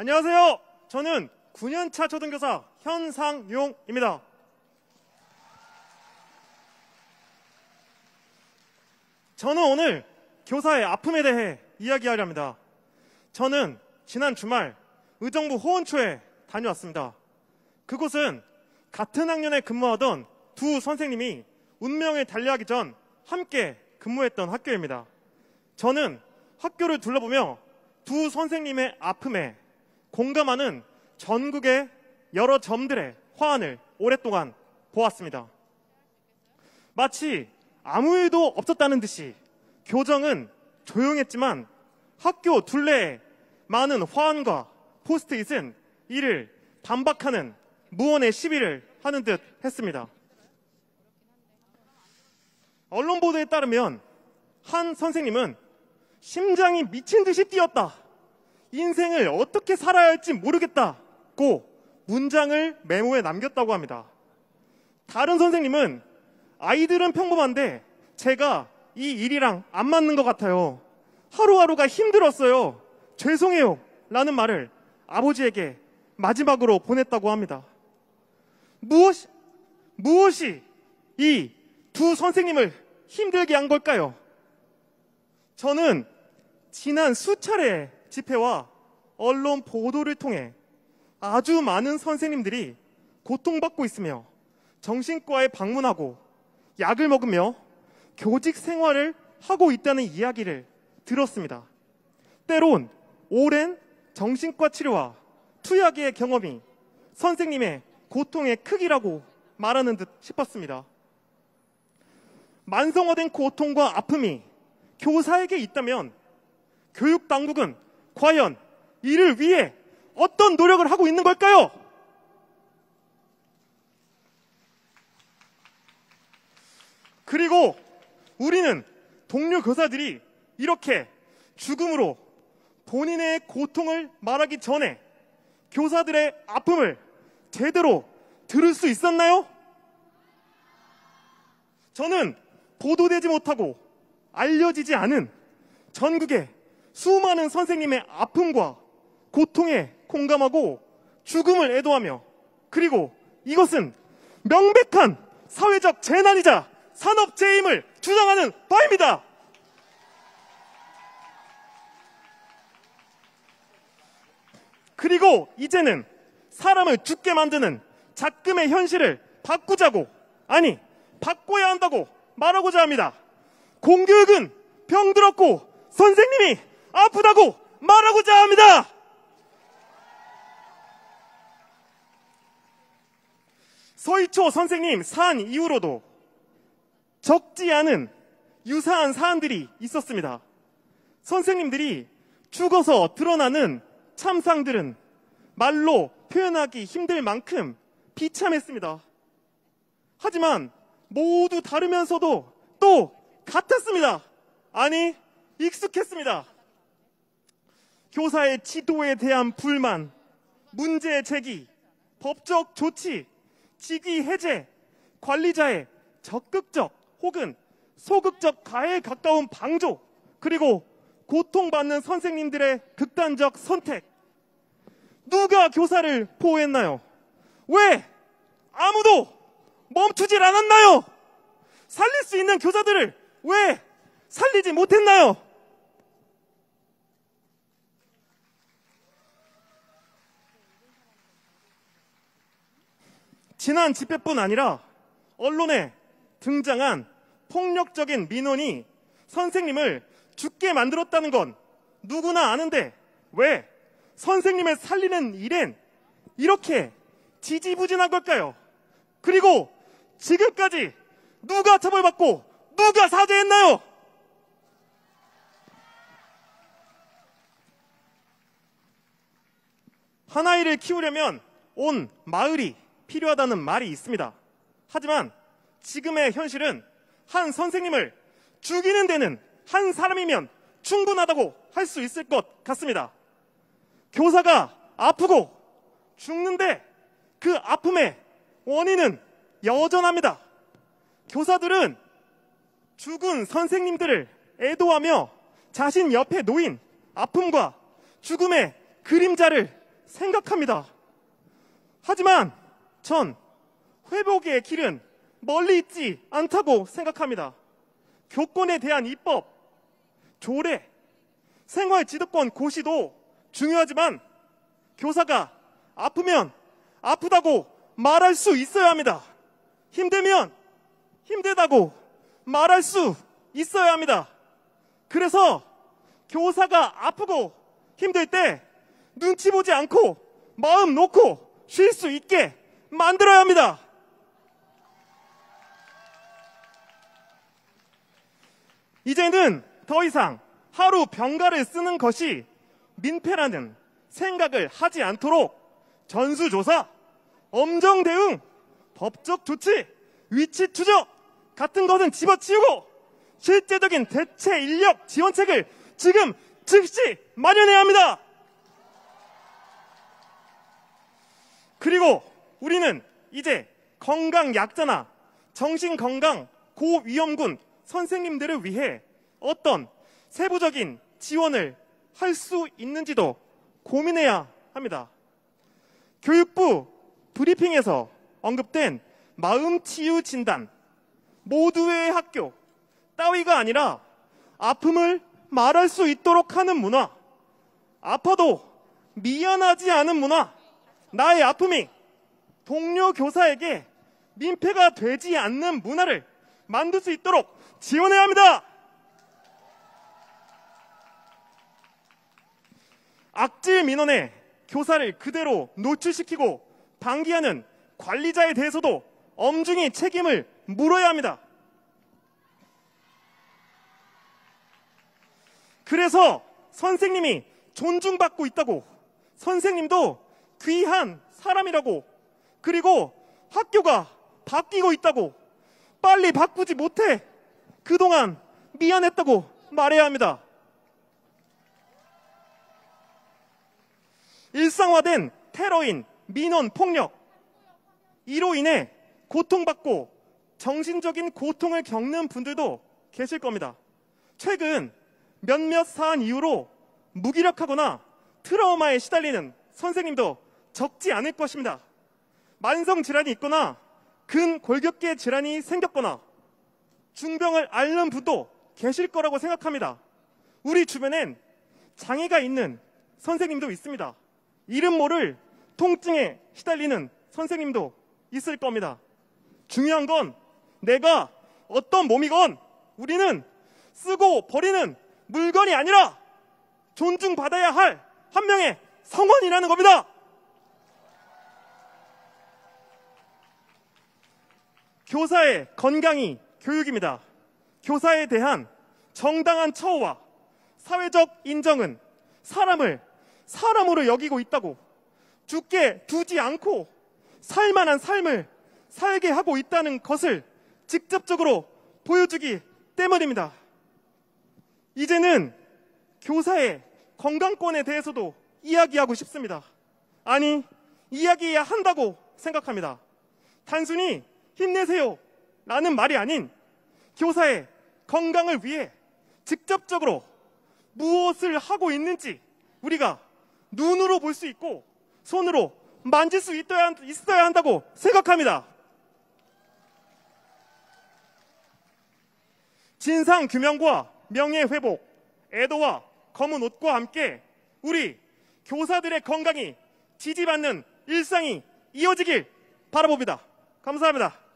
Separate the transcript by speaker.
Speaker 1: 안녕하세요. 저는 9년차 초등교사 현상용입니다. 저는 오늘 교사의 아픔에 대해 이야기하려 합니다. 저는 지난 주말 의정부 호원초에 다녀왔습니다. 그곳은 같은 학년에 근무하던 두 선생님이 운명에 달리하기 전 함께 근무했던 학교입니다. 저는 학교를 둘러보며 두 선생님의 아픔에 공감하는 전국의 여러 점들의 화환을 오랫동안 보았습니다. 마치 아무 일도 없었다는 듯이 교정은 조용했지만 학교 둘레에 많은 화환과 포스트잇은 이를 반박하는 무언의 시비를 하는 듯 했습니다. 언론 보도에 따르면 한 선생님은 심장이 미친 듯이 뛰었다. 인생을 어떻게 살아야 할지 모르겠다고 문장을 메모에 남겼다고 합니다. 다른 선생님은 아이들은 평범한데 제가 이 일이랑 안 맞는 것 같아요. 하루하루가 힘들었어요. 죄송해요. 라는 말을 아버지에게 마지막으로 보냈다고 합니다. 무엇이, 무엇이 이 두 선생님을 힘들게 한 걸까요? 저는 지난 수차례 집회와 언론 보도를 통해 아주 많은 선생님들이 고통받고 있으며 정신과에 방문하고 약을 먹으며 교직 생활을 하고 있다는 이야기를 들었습니다. 때론 오랜 정신과 치료와 투약의 경험이 선생님의 고통의 크기라고 말하는 듯 싶었습니다. 만성화된 고통과 아픔이 교사에게 있다면 교육 당국은 과연 이를 위해 어떤 노력을 하고 있는 걸까요? 그리고 우리는 동료 교사들이 이렇게 죽음으로 본인의 고통을 말하기 전에 교사들의 아픔을 제대로 들을 수 있었나요? 저는 보도되지 못하고 알려지지 않은 전국의 수많은 선생님의 아픔과 고통에 공감하고 죽음을 애도하며 그리고 이것은 명백한 사회적 재난이자 산업재임을 주장하는 바입니다. 그리고 이제는 사람을 죽게 만드는 작금의 현실을 바꾸자고 아니 바꿔야 한다고 말하고자 합니다. 공교육은 병들었고 선생님이 아프다고 말하고자 합니다. 서희초 선생님 사안 이후로도 적지 않은 유사한 사안들이 있었습니다. 선생님들이 죽어서 드러나는 참상들은 말로 표현하기 힘들 만큼 비참했습니다. 하지만 모두 다르면서도 또 같았습니다. 아니, 익숙했습니다. 교사의 지도에 대한 불만, 문제 제기, 법적 조치, 직위 해제, 관리자의 적극적 혹은 소극적 가에 해 가까운 방조, 그리고 고통받는 선생님들의 극단적 선택. 누가 교사를 보호했나요? 왜 아무도 멈추질 않았나요? 살릴 수 있는 교사들을 왜 살리지 못했나요? 지난 집회뿐 아니라 언론에 등장한 폭력적인 민원이 선생님을 죽게 만들었다는 건 누구나 아는데 왜 선생님을 살리는 일엔 이렇게 지지부진한 걸까요? 그리고 지금까지 누가 처벌받고 누가 사죄했나요? 하나이를 키우려면 온 마을이 필요하다는 말이 있습니다. 하지만 지금의 현실은 한 선생님을 죽이는 데는 한 사람이면 충분하다고 할 수 있을 것 같습니다. 교사가 아프고 죽는데 그 아픔의 원인은 여전합니다. 교사들은 죽은 선생님들을 애도하며 자신 옆에 놓인 아픔과 죽음의 그림자를 생각합니다. 하지만 전 회복의 길은 멀리 있지 않다고 생각합니다. 교권에 대한 입법, 조례, 생활지도권 고시도 중요하지만 교사가 아프면 아프다고 말할 수 있어야 합니다. 힘들면 힘들다고 말할 수 있어야 합니다. 그래서 교사가 아프고 힘들 때 눈치 보지 않고 마음 놓고 쉴 수 있게 만들어야 합니다. 이제는 더 이상 하루 병가를 쓰는 것이 민폐라는 생각을 하지 않도록 전수조사, 엄정대응, 법적 조치, 위치 추적 같은 것은 집어치우고 실제적인 대체 인력 지원책을 지금 즉시 마련해야 합니다. 그리고 우리는 이제 건강 약자나 정신건강 고위험군 선생님들을 위해 어떤 세부적인 지원을 할 수 있는지도 고민해야 합니다. 교육부 브리핑에서 언급된 마음치유 진단, 모두의 학교 따위가 아니라 아픔을 말할 수 있도록 하는 문화, 아파도 미안하지 않은 문화, 나의 아픔이 동료 교사에게 민폐가 되지 않는 문화를 만들 수 있도록 지원해야 합니다. 악질 민원에 교사를 그대로 노출시키고 방기하는 관리자에 대해서도 엄중히 책임을 물어야 합니다. 그래서 선생님이 존중받고 있다고 선생님도 귀한 사람이라고 그리고 학교가 바뀌고 있다고 빨리 바꾸지 못해 그동안 미안했다고 말해야 합니다. 일상화된 테러인 민원 폭력 이로 인해 고통받고 정신적인 고통을 겪는 분들도 계실 겁니다. 최근 몇몇 사안 이후로 무기력하거나 트라우마에 시달리는 선생님도 적지 않을 것입니다. 만성 질환이 있거나 근골격계 질환이 생겼거나 중병을 앓는 분도 계실 거라고 생각합니다. 우리 주변엔 장애가 있는 선생님도 있습니다. 이름 모를 통증에 시달리는 선생님도 있을 겁니다. 중요한 건 내가 어떤 몸이건 우리는 쓰고 버리는 물건이 아니라 존중받아야 할 한 명의 성원이라는 겁니다. 교사의 건강이 교육입니다. 교사에 대한 정당한 처우와 사회적 인정은 사람을 사람으로 여기고 있다고 죽게 두지 않고 살만한 삶을 살게 하고 있다는 것을 직접적으로 보여주기 때문입니다. 이제는 교사의 건강권에 대해서도 이야기하고 싶습니다. 아니, 이야기해야 한다고 생각합니다. 단순히 힘내세요! 라는 말이 아닌 교사의 건강을 위해 직접적으로 무엇을 하고 있는지 우리가 눈으로 볼 수 있고 손으로 만질 수 있어야, 있어야 한다고 생각합니다. 진상 규명과 명예 회복, 애도와 검은 옷과 함께 우리 교사들의 건강이 지지받는 일상이 이어지길 바라봅니다. 감사합니다.